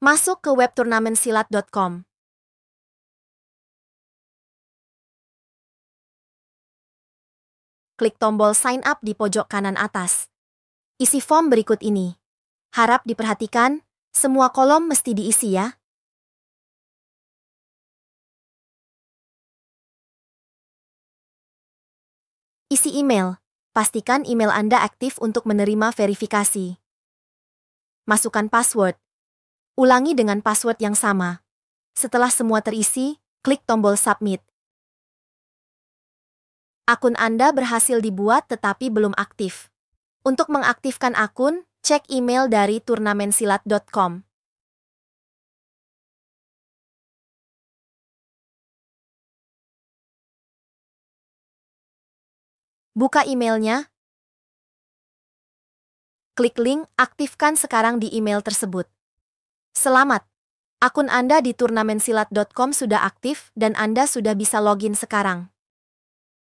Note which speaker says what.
Speaker 1: Masuk ke web turnamensilat.com. Klik tombol sign up di pojok kanan atas. Isi form berikut ini. Harap diperhatikan, semua kolom mesti diisi ya. Isi email. Pastikan email Anda
Speaker 2: aktif untuk menerima verifikasi. Masukkan password. Ulangi dengan password yang sama. Setelah semua terisi, klik tombol submit. Akun Anda berhasil dibuat tetapi belum aktif. Untuk mengaktifkan akun, cek email dari turnamensilat.com.
Speaker 1: Buka emailnya.
Speaker 2: Klik link Aktifkan sekarang di email tersebut. Selamat! Akun Anda di turnamensilat.com sudah aktif dan Anda sudah bisa
Speaker 1: login sekarang.